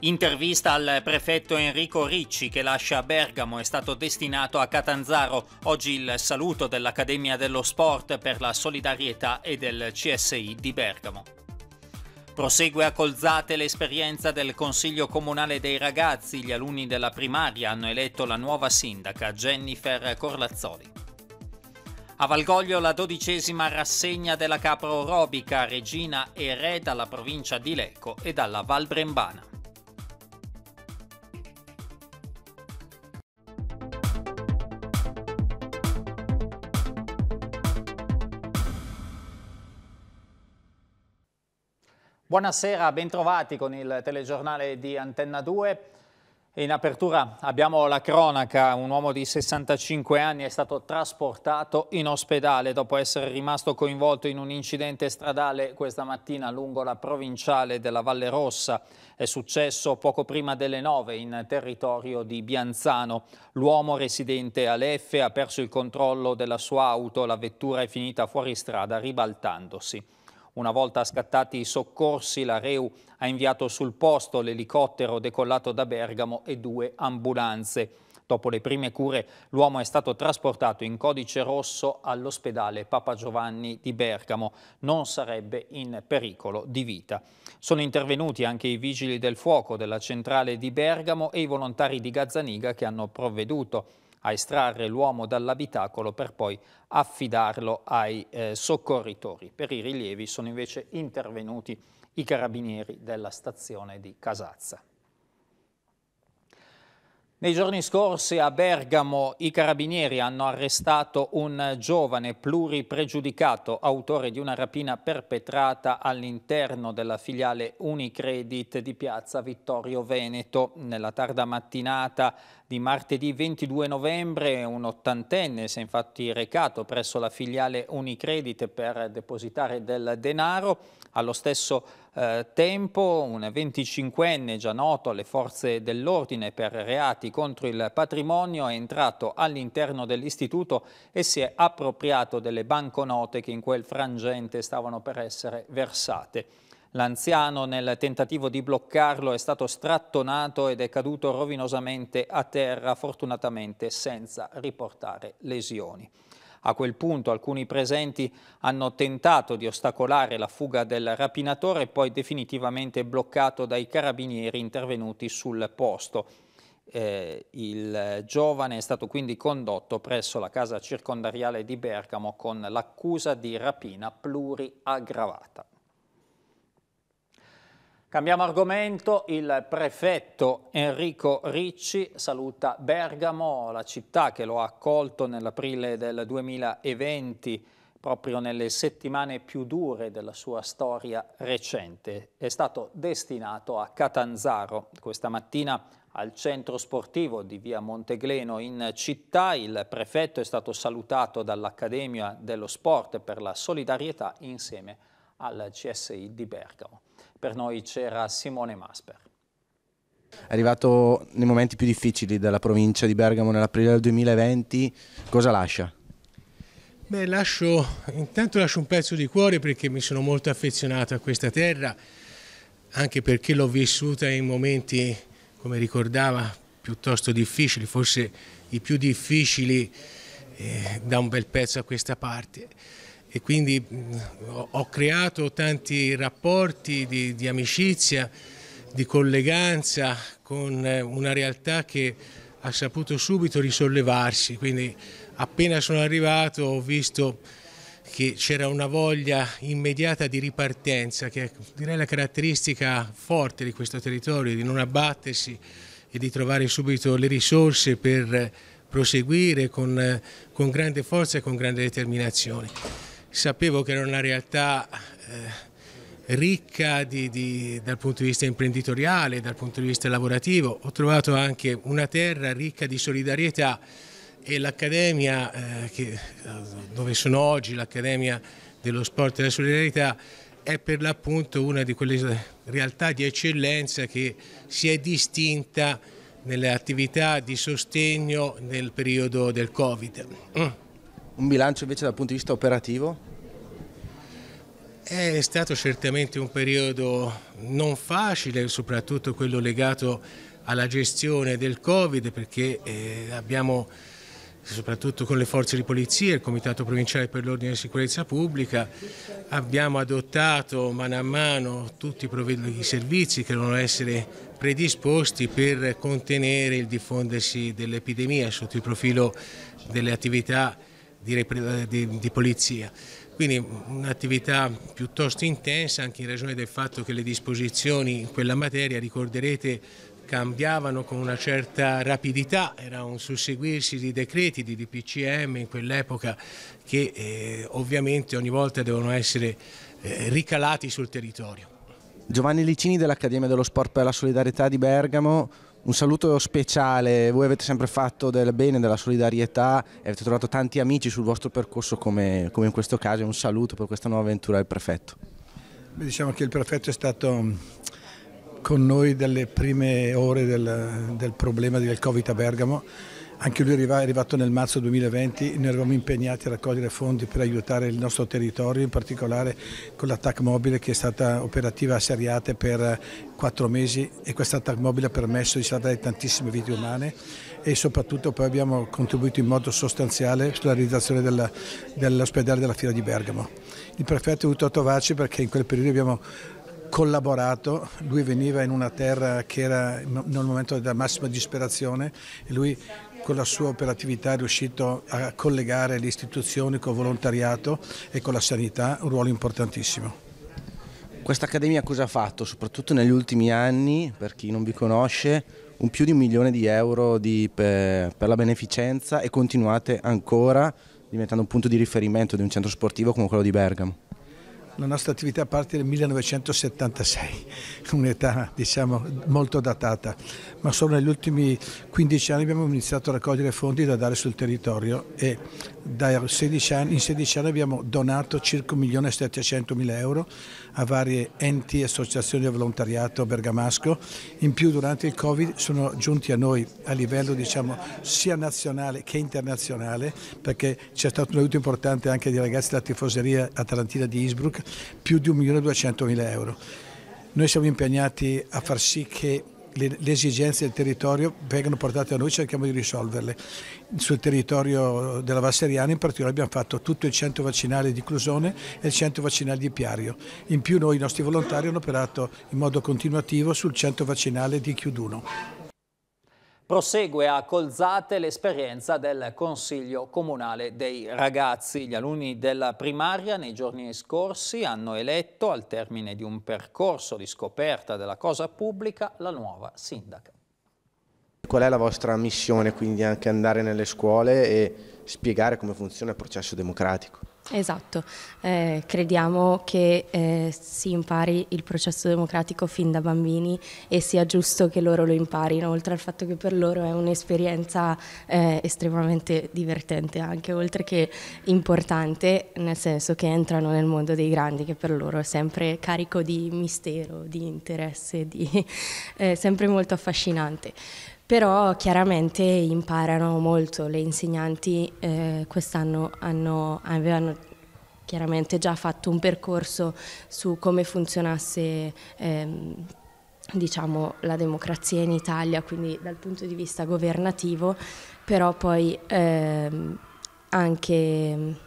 Intervista al prefetto Enrico Ricci che lascia Bergamo è stato destinato a Catanzaro. Oggi il saluto dell'Accademia dello Sport per la solidarietà e del CSI di Bergamo. Prosegue a Colzate l'esperienza del Consiglio Comunale dei Ragazzi. Gli alunni della primaria hanno eletto la nuova sindaca Jennifer Corlazzoli. A Valgoglio la dodicesima rassegna della capra orobica, regina e re dalla provincia di Lecco e dalla Val Brembana. Buonasera, bentrovati con il telegiornale di Antenna 2. In apertura abbiamo la cronaca, un uomo di 65 anni è stato trasportato in ospedale dopo essere rimasto coinvolto in un incidente stradale questa mattina lungo la provinciale della Valle Rossa. È successo poco prima delle 9 in territorio di Bianzano. L'uomo residente a Leffe ha perso il controllo della sua auto, la vettura è finita fuori strada ribaltandosi. Una volta scattati i soccorsi, la Reu ha inviato sul posto l'elicottero decollato da Bergamo e due ambulanze. Dopo le prime cure, l'uomo è stato trasportato in codice rosso all'ospedale Papa Giovanni di Bergamo. Non sarebbe in pericolo di vita. Sono intervenuti anche i vigili del fuoco della centrale di Bergamo e i volontari di Gazzaniga che hanno provveduto a estrarre l'uomo dall'abitacolo per poi affidarlo ai eh, soccorritori. Per i rilievi sono invece intervenuti i carabinieri della stazione di Casazza. Nei giorni scorsi a Bergamo i carabinieri hanno arrestato un giovane pluripregiudicato, autore di una rapina perpetrata all'interno della filiale Unicredit di piazza Vittorio Veneto. Nella tarda mattinata di martedì 22 novembre un ottantenne si è infatti recato presso la filiale Unicredit per depositare del denaro. Allo stesso eh, tempo un 25enne già noto alle forze dell'ordine per reati contro il patrimonio è entrato all'interno dell'istituto e si è appropriato delle banconote che in quel frangente stavano per essere versate. L'anziano nel tentativo di bloccarlo è stato strattonato ed è caduto rovinosamente a terra, fortunatamente senza riportare lesioni. A quel punto alcuni presenti hanno tentato di ostacolare la fuga del rapinatore, poi definitivamente bloccato dai carabinieri intervenuti sul posto. Eh, il giovane è stato quindi condotto presso la casa circondariale di Bergamo con l'accusa di rapina pluriaggravata. Cambiamo argomento, il prefetto Enrico Ricci saluta Bergamo, la città che lo ha accolto nell'aprile del 2020, proprio nelle settimane più dure della sua storia recente. È stato destinato a Catanzaro. Questa mattina al centro sportivo di via Montegleno in città il prefetto è stato salutato dall'Accademia dello Sport per la solidarietà insieme al CSI di Bergamo per noi c'era Simone Masper. È arrivato nei momenti più difficili della provincia di Bergamo nell'aprile del 2020, cosa lascia? Beh, lascio, intanto lascio un pezzo di cuore perché mi sono molto affezionato a questa terra, anche perché l'ho vissuta in momenti, come ricordava, piuttosto difficili, forse i più difficili eh, da un bel pezzo a questa parte e quindi mm, ho creato tanti rapporti di, di amicizia, di colleganza con eh, una realtà che ha saputo subito risollevarsi, quindi appena sono arrivato ho visto che c'era una voglia immediata di ripartenza, che è direi la caratteristica forte di questo territorio, di non abbattersi e di trovare subito le risorse per eh, proseguire con, eh, con grande forza e con grande determinazione sapevo che era una realtà eh, ricca di, di, dal punto di vista imprenditoriale, dal punto di vista lavorativo, ho trovato anche una terra ricca di solidarietà e l'accademia eh, eh, dove sono oggi, l'Accademia dello Sport e della Solidarietà, è per l'appunto una di quelle realtà di eccellenza che si è distinta nelle attività di sostegno nel periodo del Covid. Un bilancio invece dal punto di vista operativo? È stato certamente un periodo non facile, soprattutto quello legato alla gestione del Covid, perché eh, abbiamo, soprattutto con le forze di polizia, e il Comitato Provinciale per l'Ordine e Sicurezza Pubblica, abbiamo adottato mano a mano tutti i servizi che devono essere predisposti per contenere il diffondersi dell'epidemia sotto il profilo delle attività di, di, di polizia. Quindi un'attività piuttosto intensa anche in ragione del fatto che le disposizioni in quella materia, ricorderete, cambiavano con una certa rapidità, era un susseguirsi di decreti, di DPCM in quell'epoca che eh, ovviamente ogni volta devono essere eh, ricalati sul territorio. Giovanni Licini dell'Accademia dello Sport per la Solidarietà di Bergamo, un saluto speciale. Voi avete sempre fatto del bene, della solidarietà avete trovato tanti amici sul vostro percorso come, come in questo caso. Un saluto per questa nuova avventura del prefetto. Beh, diciamo che il prefetto è stato con noi dalle prime ore del, del problema del Covid a Bergamo anche lui è arrivato nel marzo 2020, noi eravamo impegnati a raccogliere fondi per aiutare il nostro territorio, in particolare con l'attacco mobile che è stata operativa a Seriate per eh, quattro mesi e questa attacco mobile ha permesso di salvare tantissime vite umane e soprattutto poi abbiamo contribuito in modo sostanziale sulla realizzazione dell'ospedale della Fiera di Bergamo. Il prefetto è venuto a trovarci perché in quel periodo abbiamo collaborato, lui veniva in una terra che era nel momento della massima disperazione e lui con la sua operatività è riuscito a collegare le istituzioni col volontariato e con la sanità, un ruolo importantissimo. Questa accademia cosa ha fatto? Soprattutto negli ultimi anni, per chi non vi conosce, un più di un milione di euro di, per, per, la beneficenza e continuate ancora diventando un punto di riferimento di un centro sportivo come quello di Bergamo. La nostra attività parte nel 1976, un'età diciamo, molto datata, ma solo negli ultimi 15 anni abbiamo iniziato a raccogliere fondi da dare sul territorio e 16 anni, in 16 anni abbiamo donato circa 1.700.000 euro a varie enti e associazioni di volontariato bergamasco. In più durante il Covid sono giunti a noi a livello diciamo, sia nazionale che internazionale perché c'è stato un aiuto importante anche dei ragazzi della tifoseria atalantina di Innsbruck più di 1.200.000 euro. Noi siamo impegnati a far sì che le, le, esigenze del territorio vengano portate a noi, cerchiamo di risolverle. Sul territorio della Valseriana in particolare abbiamo fatto tutto il centro vaccinale di Clusone e il centro vaccinale di Piario. In più noi, i nostri volontari, hanno operato in modo continuativo sul centro vaccinale di Chiuduno. Prosegue a Colzate l'esperienza del Consiglio Comunale dei Ragazzi. Gli alunni della primaria nei giorni scorsi hanno eletto, al termine di un percorso di scoperta della cosa pubblica, la nuova sindaca. Qual è la vostra missione? Quindi anche andare nelle scuole e spiegare come funziona il processo democratico. Esatto, eh, crediamo che eh, si impari il processo democratico fin da bambini e sia giusto che loro lo imparino, oltre al fatto che per loro è un'esperienza eh, estremamente divertente, anche oltre che importante, nel senso che entrano nel mondo dei grandi, che per loro è sempre carico di mistero, di interesse, di, sempre molto affascinante però chiaramente imparano molto le insegnanti eh, quest'anno hanno, avevano chiaramente già fatto un percorso su come funzionasse ehm, diciamo, la democrazia in Italia quindi dal punto di vista governativo però poi ehm, anche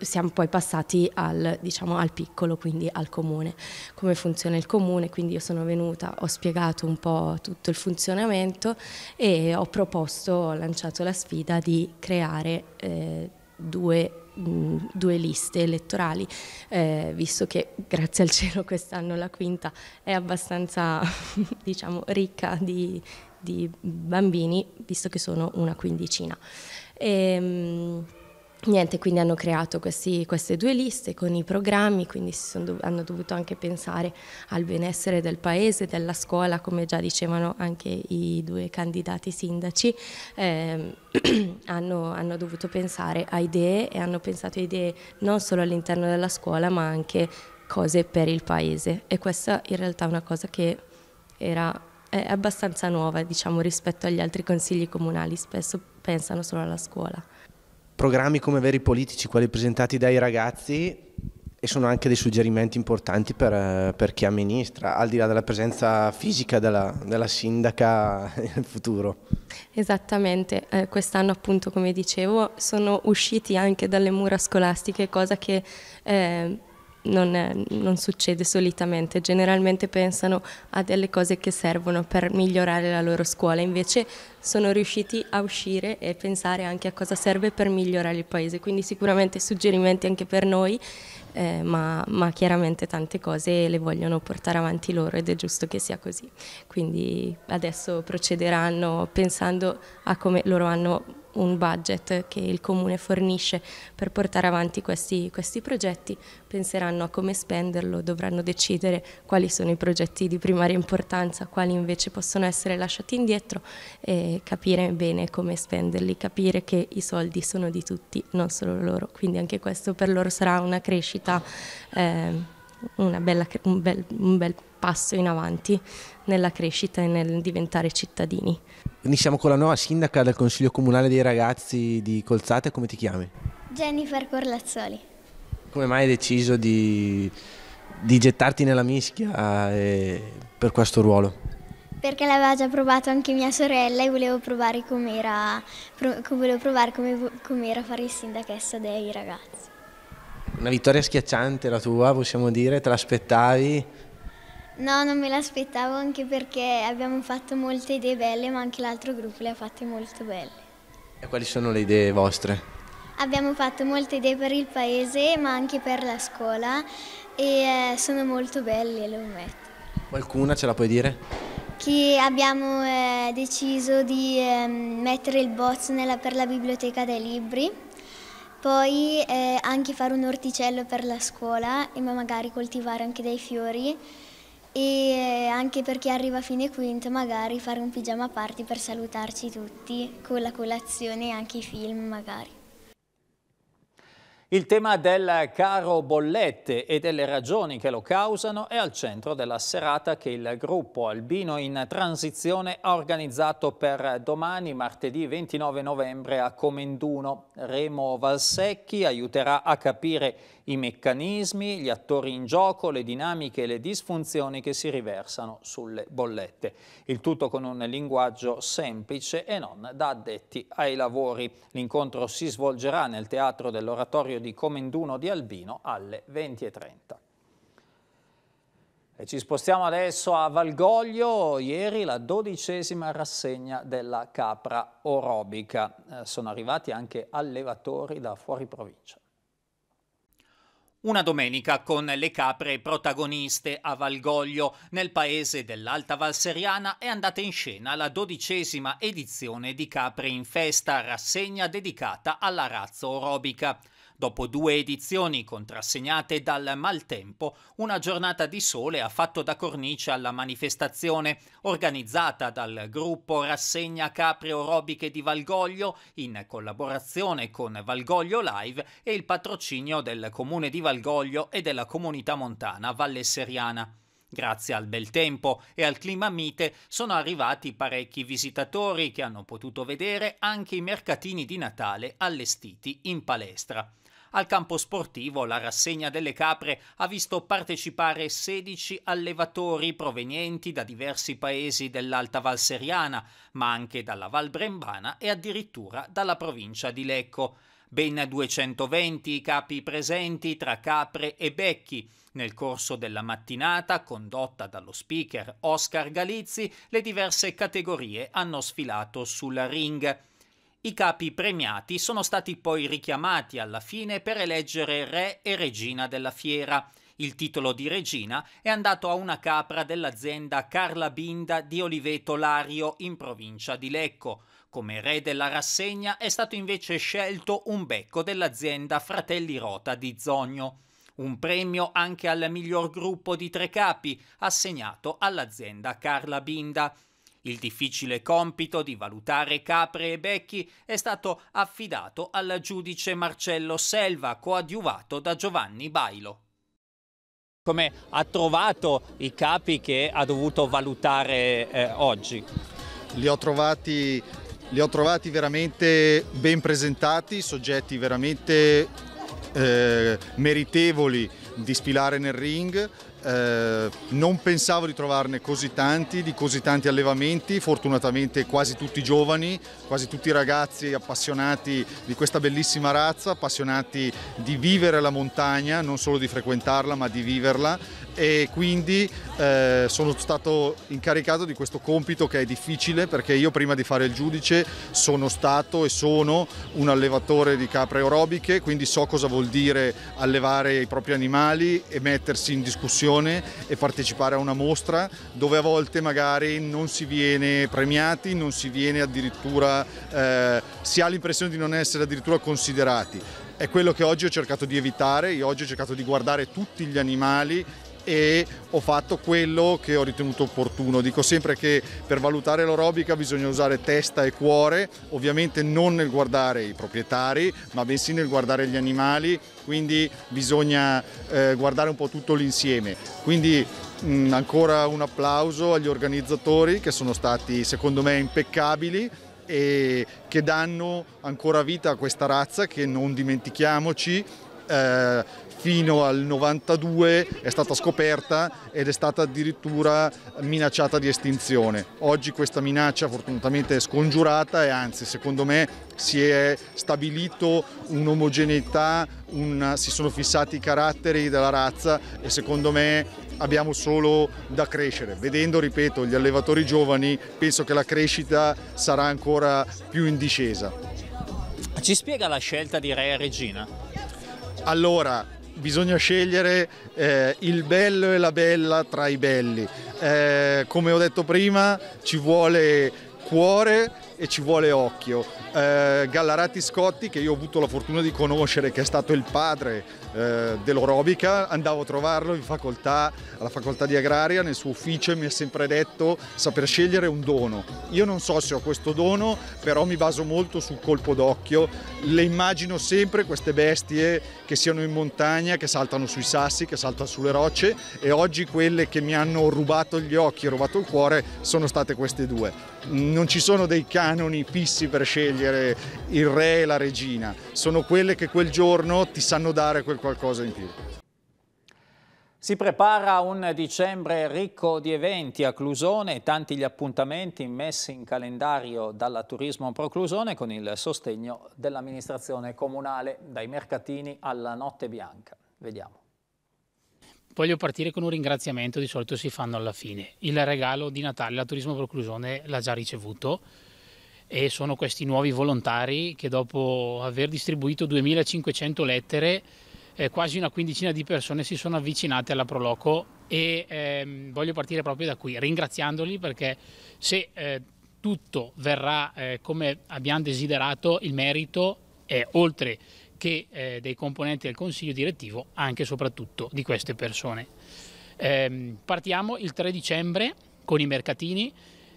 siamo poi passati al, diciamo, al, piccolo, quindi al comune. Come funziona il comune? Quindi io sono venuta, ho spiegato un po' tutto il funzionamento e ho proposto, ho lanciato la sfida di creare eh, due due liste elettorali, eh, visto che grazie al cielo quest'anno la quinta è abbastanza diciamo, ricca di, di, bambini, visto che sono una quindicina. E, ehm, Niente, quindi hanno creato questi, queste due liste con i programmi, quindi dov hanno dovuto anche pensare al benessere del paese, della scuola, come già dicevano anche i due candidati sindaci, eh, hanno, hanno, dovuto pensare a idee e hanno pensato a idee non solo all'interno della scuola ma anche cose per il paese e questa in realtà è una cosa che era abbastanza nuova diciamo, rispetto agli altri consigli comunali, spesso pensano solo alla scuola programmi come veri politici, quelli presentati dai ragazzi e sono anche dei suggerimenti importanti per, eh, per chi amministra, al di là della presenza fisica della, della sindaca nel futuro. Esattamente, eh, quest'anno appunto come dicevo sono usciti anche dalle mura scolastiche, cosa che... Eh, non, è, non, succede solitamente, generalmente pensano a delle cose che servono per migliorare la loro scuola, invece sono riusciti a uscire e pensare anche a cosa serve per migliorare il paese, quindi sicuramente suggerimenti anche per noi, eh, ma, ma, chiaramente tante cose le vogliono portare avanti loro ed è giusto che sia così, quindi adesso procederanno pensando a come loro hanno un budget che il comune fornisce per portare avanti questi, questi, progetti, penseranno a come spenderlo, dovranno decidere quali sono i progetti di primaria importanza, quali invece possono essere lasciati indietro e capire bene come spenderli, capire che i soldi sono di tutti, non solo loro, quindi anche questo per loro sarà una crescita. Eh, bella, un, bel, un, bel, passo in avanti nella crescita e nel diventare cittadini. Iniziamo con la nuova sindaca del Consiglio Comunale dei Ragazzi di Colzate, come ti chiami? Jennifer Corlazzoli. Come mai hai deciso di, di gettarti nella mischia eh, per questo ruolo? perché l'aveva già provato anche mia sorella e volevo provare com'era, provare com'era fare il sindacessa dei ragazzi una vittoria schiacciante la tua, possiamo dire, te l'aspettavi? No, non me l'aspettavo anche perché abbiamo fatto molte idee belle, ma anche l'altro gruppo le ha fatte molto belle. E quali sono le idee vostre? Abbiamo fatto molte idee per il paese, ma anche per la scuola e eh, sono molto belle, lo ammetto. Qualcuna ce la puoi dire? Che abbiamo eh, deciso di eh, mettere il bozzo per la biblioteca dei libri poi eh, anche fare un orticello per la scuola e magari coltivare anche dei fiori e anche per chi arriva a fine quinto magari fare un pigiama party per salutarci tutti con la colazione e anche i film magari. Il tema del caro bollette e delle ragioni che lo causano è al centro della serata che il gruppo Albino in Transizione ha organizzato per domani, martedì 29 novembre, a Comenduno. Remo Valsecchi aiuterà a capire i meccanismi, gli attori in gioco, le dinamiche e le disfunzioni che si riversano sulle bollette. Il tutto con un linguaggio semplice e non da addetti ai lavori. L'incontro si svolgerà nel Teatro dell'Oratorio di Comenduno di Albino alle 20.30. E ci spostiamo adesso a Valgoglio, ieri la dodicesima rassegna della capra orobica. Eh, sono arrivati anche allevatori da fuori provincia. Una domenica con le capre protagoniste a Valgoglio, nel paese dell'Alta Valseriana, è andata in scena la dodicesima edizione di Capre in Festa, rassegna dedicata alla razza orobica. Dopo due edizioni contrassegnate dal maltempo, una giornata di sole ha fatto da cornice alla manifestazione, organizzata dal gruppo Rassegna Capre Orobiche di Valgoglio in collaborazione con Valgoglio Live e il patrocinio del comune di Valgoglio e della comunità montana Valle Seriana. Grazie al bel tempo e al clima mite sono arrivati parecchi visitatori che hanno potuto vedere anche i mercatini di Natale allestiti in palestra. Al campo sportivo la rassegna delle capre ha visto partecipare 16 allevatori provenienti da diversi paesi dell'Alta Val Seriana, ma anche dalla Val Brembana e addirittura dalla provincia di Lecco ben 220 i capi presenti tra capre e becchi. Nel corso della mattinata, condotta dallo speaker Oscar Galizzi, le diverse categorie hanno sfilato sul ring. I capi premiati sono stati poi richiamati alla fine per eleggere re e regina della fiera. Il titolo di regina è andato a una capra dell'azienda Carla Binda di Oliveto Lario in provincia di Lecco. Come re della rassegna è stato invece scelto un becco dell'azienda Fratelli Rota di Zogno. Un premio anche al miglior gruppo di tre capi assegnato all'azienda Carla Binda. Il difficile compito di valutare capre e becchi è stato affidato al giudice Marcello Selva, coadiuvato da Giovanni Bailo. Come ha trovato i capi che ha dovuto valutare eh, oggi? Li ho trovati li ho trovati veramente ben presentati, soggetti veramente eh, meritevoli di spilare nel ring, eh, non pensavo di trovarne così tanti, di così tanti allevamenti, fortunatamente quasi tutti giovani, quasi tutti ragazzi appassionati di questa bellissima razza, appassionati di vivere la montagna, non solo di frequentarla ma di viverla e quindi eh, sono stato incaricato di questo compito che è difficile perché io prima di fare il giudice sono stato e sono un allevatore di capre aerobiche, quindi so cosa vuol dire allevare i propri animali e mettersi in discussione e partecipare a una mostra dove a volte magari non si viene premiati, non si viene addirittura, eh, si ha l'impressione di non essere addirittura considerati. È quello che oggi ho cercato di evitare, io oggi ho cercato di guardare tutti gli animali e ho fatto quello che ho ritenuto opportuno. Dico sempre che per valutare l'aerobica bisogna usare testa e cuore, ovviamente non nel guardare i proprietari, ma bensì nel guardare gli animali, quindi bisogna eh, guardare un po' tutto l'insieme. Quindi mh, mm, ancora un applauso agli organizzatori che sono stati secondo me impeccabili e che danno ancora vita a questa razza che non dimentichiamoci eh, fino al 92 è stata scoperta ed è stata addirittura minacciata di estinzione. Oggi questa minaccia fortunatamente è scongiurata e anzi secondo me si è stabilito un'omogeneità, un, si sono fissati i caratteri della razza e secondo me abbiamo solo da crescere. Vedendo, ripeto, gli allevatori giovani penso che la crescita sarà ancora più in discesa. Ci spiega la scelta di Re e Regina? Allora, bisogna scegliere eh, il bello e la bella tra i belli. Eh, come ho detto prima, ci vuole cuore, e ci vuole occhio. Eh, Gallarati Scotti, che io ho avuto la fortuna di conoscere, che è stato il padre eh, dell'Orobica, andavo a trovarlo in facoltà, alla facoltà di Agraria, nel suo ufficio, e mi ha sempre detto saper scegliere è un dono. Io non so se ho questo dono, però mi baso molto sul colpo d'occhio. Le immagino sempre queste bestie che siano in montagna, che saltano sui sassi, che saltano sulle rocce e oggi quelle che mi hanno rubato gli occhi e rubato il cuore sono state queste due non ci sono dei canoni fissi per scegliere il re e la regina, sono quelle che quel giorno ti sanno dare quel qualcosa in più. Si prepara un dicembre ricco di eventi a Clusone, tanti gli appuntamenti messi in calendario dalla Turismo Pro Clusone con il sostegno dell'amministrazione comunale, dai mercatini alla Notte Bianca. Vediamo. Voglio partire con un ringraziamento, di solito si fanno alla fine. Il regalo di Natale la Turismo Proclusione l'ha già ricevuto e sono questi nuovi volontari che dopo aver distribuito 2500 lettere eh, quasi una quindicina di persone si sono avvicinate alla Proloco e ehm, voglio partire proprio da qui ringraziandoli perché se eh, tutto verrà eh, come abbiamo desiderato il merito è oltre che eh, dei componenti del consiglio direttivo, anche e soprattutto di queste persone. Eh, partiamo il 3 dicembre con i mercatini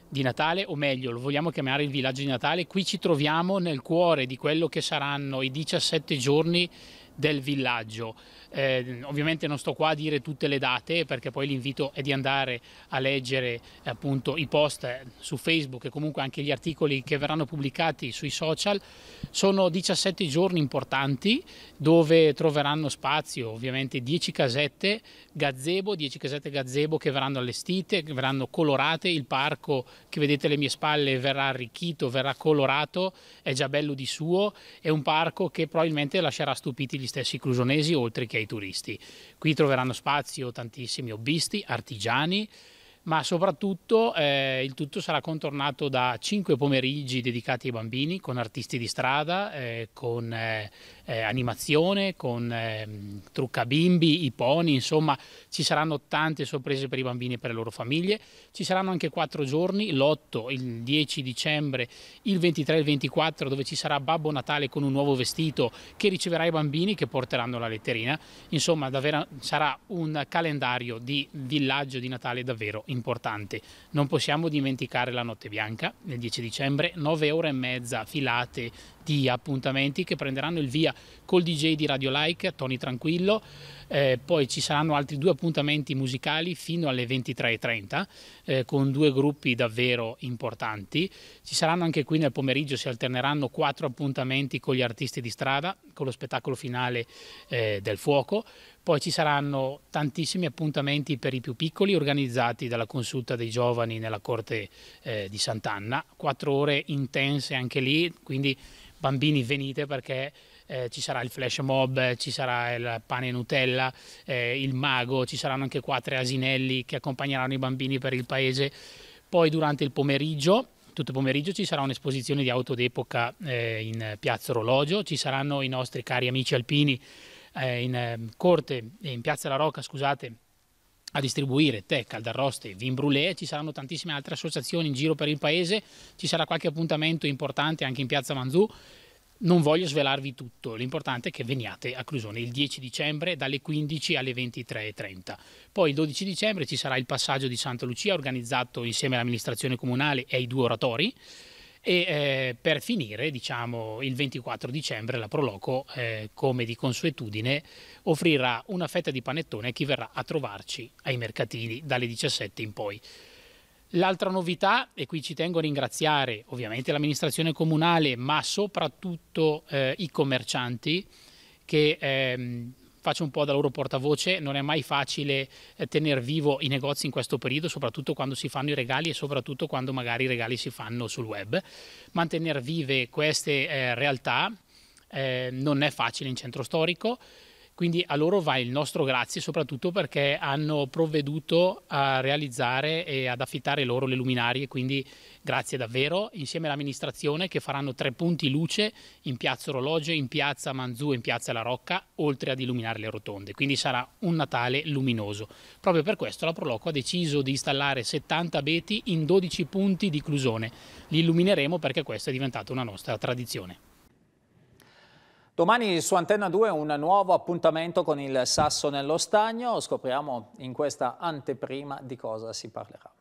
di Natale, o meglio, lo vogliamo chiamare il villaggio di Natale. Qui ci troviamo nel cuore di quello che saranno i 17 giorni del villaggio. Eh, ovviamente non sto qua a dire tutte le date perché poi l'invito è di andare a leggere appunto i post eh, su Facebook e comunque anche gli articoli che verranno pubblicati sui social. Sono 17 giorni importanti dove troveranno spazio ovviamente 10 casette gazebo, 10 casette gazebo che verranno allestite, che verranno colorate, il parco che vedete alle mie spalle verrà arricchito, verrà colorato, è già bello di suo, è un parco che probabilmente lascerà stupiti gli agli stessi clusonesi oltre che ai turisti. Qui troveranno spazio tantissimi hobbisti, artigiani, ma soprattutto eh, il tutto sarà contornato da cinque pomeriggi dedicati ai bambini con artisti di strada, eh, con eh, eh animazione, con ehm, trucca bimbi, i pony, insomma ci saranno tante sorprese per i bambini e per le loro famiglie. Ci saranno anche quattro giorni, l'8, il 10 dicembre, il 23 e il 24 dove ci sarà Babbo Natale con un nuovo vestito che riceverà i bambini che porteranno la letterina. Insomma davvero sarà un calendario di villaggio di Natale davvero interessante importante. Non possiamo dimenticare la notte bianca nel 10 dicembre, 9 ore e mezza filate di appuntamenti che prenderanno il via col DJ di Radio Like, Tony Tranquillo, eh, poi ci saranno altri due appuntamenti musicali fino alle 23.30 eh, con due gruppi davvero importanti. Ci saranno anche qui nel pomeriggio, si alterneranno quattro appuntamenti con gli artisti di strada, con lo spettacolo finale eh, del fuoco, poi ci saranno tantissimi appuntamenti per i più piccoli organizzati dalla consulta dei giovani nella corte eh, di Sant'Anna, quattro ore intense anche lì, quindi bambini venite perché eh, ci sarà il flash mob, ci sarà il pane e Nutella, eh, il mago, ci saranno anche quattro asinelli che accompagneranno i bambini per il paese. Poi durante il pomeriggio tutto il pomeriggio ci sarà un'esposizione di auto d'epoca eh, in Piazza Orologio, ci saranno i nostri cari amici alpini eh, in ehm, corte, eh, in piazza La Rocca, scusate, a distribuire tè, caldarroste, vin brulé, ci saranno tantissime altre associazioni in giro per il paese, ci sarà qualche appuntamento importante anche in piazza Manzù. Non voglio svelarvi tutto, l'importante è che veniate a Clusone il 10 dicembre dalle 15 alle 23.30. Poi il 12 dicembre ci sarà il passaggio di Santa Lucia organizzato insieme all'amministrazione comunale e ai due oratori. E eh, per finire, diciamo, il 24 dicembre la Proloco, eh, come di consuetudine, offrirà una fetta di panettone a chi verrà a trovarci ai mercatini dalle 17 in poi. L'altra novità, e qui ci tengo a ringraziare ovviamente l'amministrazione comunale, ma soprattutto eh, i commercianti che ehm, faccio un po' da loro portavoce, non è mai facile eh, tenere vivo i negozi in questo periodo, soprattutto quando si fanno i regali e soprattutto quando magari i regali si fanno sul web. Mantenere vive queste eh, realtà eh, non è facile in centro storico, quindi a loro va il nostro grazie soprattutto perché hanno provveduto a realizzare e ad affittare loro le luminarie, quindi grazie davvero insieme all'amministrazione che faranno tre punti luce in piazza Orologio, in piazza Manzù e in piazza La Rocca, oltre ad illuminare le rotonde. Quindi sarà un Natale luminoso. Proprio per questo la Proloco ha deciso di installare 70 abeti in 12 punti di clusone. Li illumineremo perché questa è diventata una nostra tradizione. Domani su Antenna 2 un nuovo appuntamento con il Sasso nello Stagno. Scopriamo in questa anteprima di cosa si parlerà.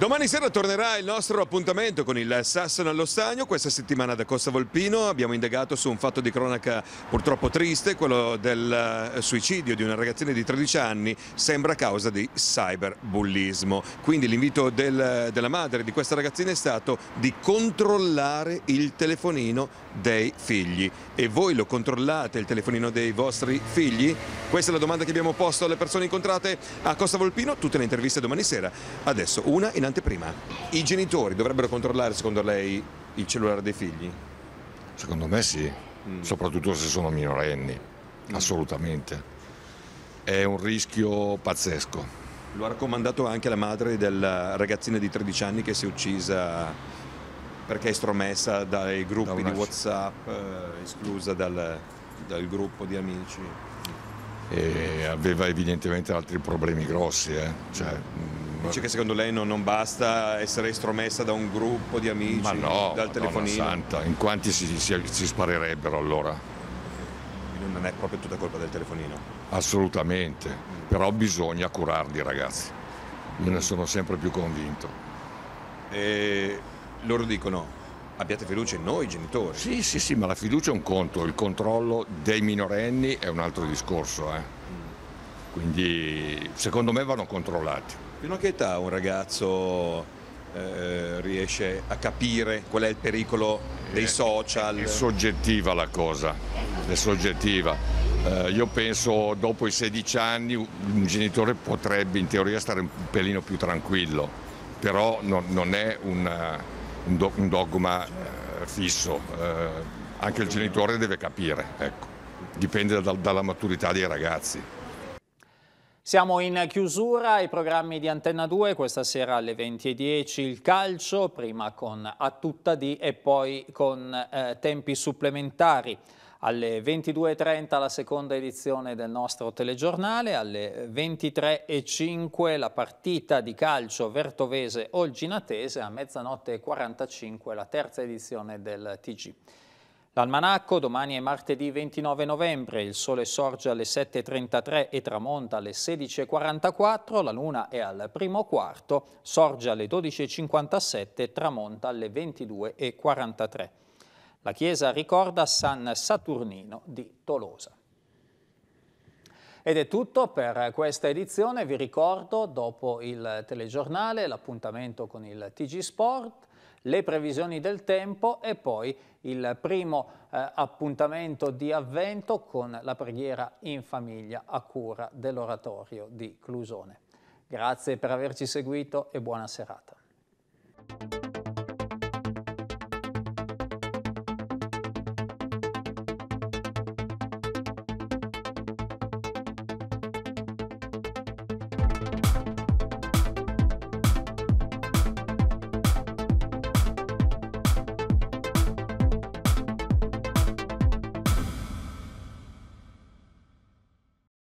Domani sera tornerà il nostro appuntamento con il Sassano allo Stagno. Questa settimana da Costa Volpino abbiamo indagato su un fatto di cronaca purtroppo triste, quello del eh, suicidio di una ragazzina di 13 anni, sembra a causa di cyberbullismo. Quindi l'invito del, della madre di questa ragazzina è stato di controllare il telefonino dei figli. E voi lo controllate il telefonino dei vostri figli? Questa è la domanda che abbiamo posto alle persone incontrate a Costa Volpino. Tutte le interviste domani sera. Adesso una in anteprima. I genitori dovrebbero controllare, secondo lei, il cellulare dei figli? Secondo me sì, mm. soprattutto se sono minorenni, mm. assolutamente. È un rischio pazzesco. Lo ha raccomandato anche la madre della ragazzina di 13 anni che si è uccisa perché è stromessa dai gruppi da di Whatsapp, eh, esclusa dal, dal, gruppo di amici. E aveva evidentemente altri problemi grossi, eh? cioè, mm Dice che secondo lei non, non basta essere estromessa da un gruppo di amici, Ma no, dal telefonino. Santa, in quanti si, si, si sparerebbero allora? non è proprio tutta colpa del telefonino. Assolutamente, però bisogna curarli ragazzi, me ne mm. sono sempre più convinto. E loro dicono, abbiate fiducia in noi genitori. Sì, sì, sì, ma la fiducia è un conto, il controllo dei minorenni è un altro discorso. Eh. Mm. Quindi secondo me vanno controllati. Fino a che età un ragazzo eh, eh, riesce a capire qual è il pericolo dei eh, social? È, è soggettiva la cosa, è soggettiva. Eh, io penso dopo i 16 anni un genitore potrebbe in teoria stare un pelino più tranquillo, però no, non è una, un, do, un, dogma eh, fisso, eh, anche il genitore deve capire, ecco. dipende da, dalla maturità dei ragazzi. Siamo in chiusura ai programmi di Antenna 2, questa sera alle 20.10 il calcio, prima con A tutta di e poi con eh, tempi supplementari. Alle 22.30 la seconda edizione del nostro telegiornale, alle 23.05 la partita di calcio Vertovese-Olginatese, a mezzanotte e 45 la terza edizione del TG. L'almanacco domani è martedì 29 novembre, il sole sorge alle 7.33 e tramonta alle 16.44, la luna è al primo quarto, sorge alle 12.57 e tramonta alle 22.43. La chiesa ricorda San Saturnino di Tolosa. Ed è tutto per questa edizione, vi ricordo dopo il telegiornale l'appuntamento con il TG Sport, le previsioni del tempo e poi il primo eh, appuntamento di avvento con la preghiera in famiglia a cura dell'oratorio di Clusone. Grazie per averci seguito e buona serata.